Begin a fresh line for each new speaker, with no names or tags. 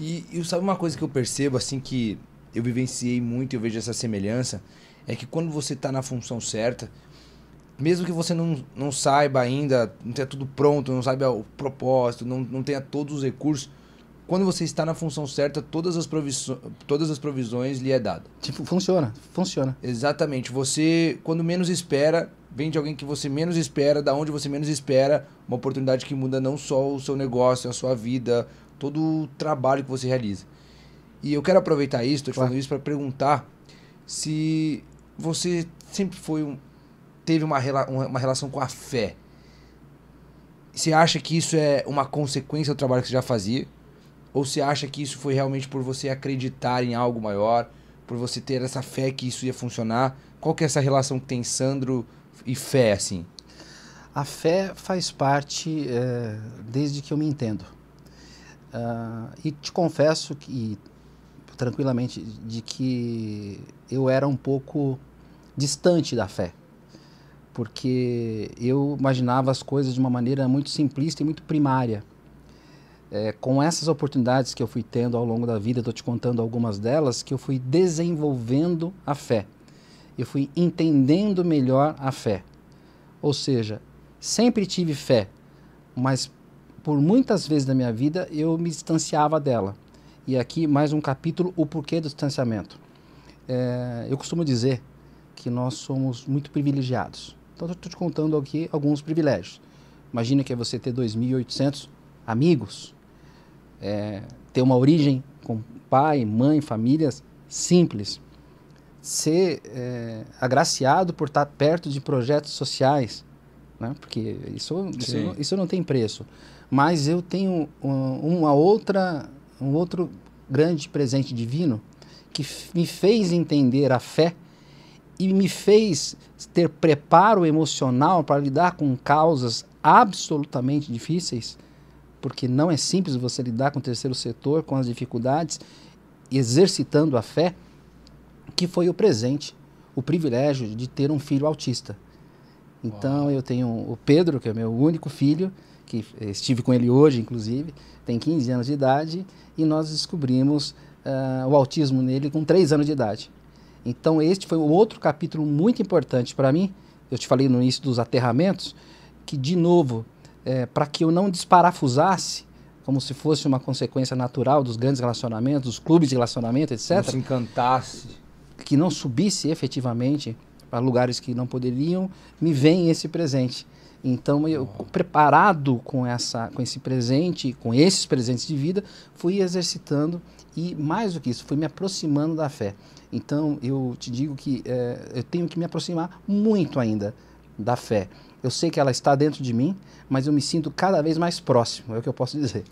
E, e sabe uma coisa que eu percebo, assim, que eu vivenciei muito e eu vejo essa semelhança, é que quando você está na função certa, mesmo que você não, não saiba ainda, não tenha tudo pronto, não saiba o propósito, não, não tenha todos os recursos, quando você está na função certa, todas as, provisões, todas as provisões lhe é dada.
Tipo, funciona, funciona.
Exatamente. Você, quando menos espera, vem de alguém que você menos espera, da onde você menos espera, uma oportunidade que muda não só o seu negócio, a sua vida, todo o trabalho que você realiza. E eu quero aproveitar isso, estou te claro. falando isso para perguntar se você sempre foi um, teve uma, rela, uma relação com a fé. Você acha que isso é uma consequência do trabalho que você já fazia? Ou você acha que isso foi realmente por você acreditar em algo maior, por você ter essa fé que isso ia funcionar? Qual que é essa relação que tem Sandro e fé, assim? A fé
faz parte é, desde que eu me entendo. Uh, e te confesso que, tranquilamente, de que eu era um pouco distante da fé. Porque eu imaginava as coisas de uma maneira muito simplista e muito primária. É, com essas oportunidades que eu fui tendo ao longo da vida, estou te contando algumas delas, que eu fui desenvolvendo a fé. Eu fui entendendo melhor a fé. Ou seja, sempre tive fé, mas por muitas vezes da minha vida eu me distanciava dela. E aqui mais um capítulo, o porquê do distanciamento. É, eu costumo dizer que nós somos muito privilegiados. Então eu estou te contando aqui alguns privilégios. Imagina que é você ter 2.800 amigos, é, ter uma origem com pai, mãe, famílias simples, ser é, agraciado por estar perto de projetos sociais, né? porque isso, isso, isso, não tem preço. Mas eu tenho uma outra, um outro grande presente divino que me fez entender a fé e me fez ter preparo emocional para lidar com causas absolutamente difíceis, porque não é simples você lidar com o terceiro setor, com as dificuldades, exercitando a fé, que foi o presente, o privilégio de ter um filho autista. Então Uau. eu tenho o Pedro, que é meu único filho, que estive com ele hoje, inclusive, tem 15 anos de idade, e nós descobrimos uh, o autismo nele com 3 anos de idade. Então este foi um outro capítulo muito importante para mim. Eu te falei no início dos aterramentos, que de novo, é, para que eu não desparafusasse, como se fosse uma consequência natural dos grandes relacionamentos, dos clubes de relacionamento, etc. Não se encantasse. Que não subisse efetivamente para lugares que não poderiam, me vem esse presente. Então, eu, preparado com, essa, com esse presente, com esses presentes de vida, fui exercitando e, mais do que isso, fui me aproximando da fé. Então, eu te digo que é, eu tenho que me aproximar muito ainda da fé. Eu sei que ela está dentro de mim, mas eu me sinto cada vez mais próximo, é o que eu posso dizer.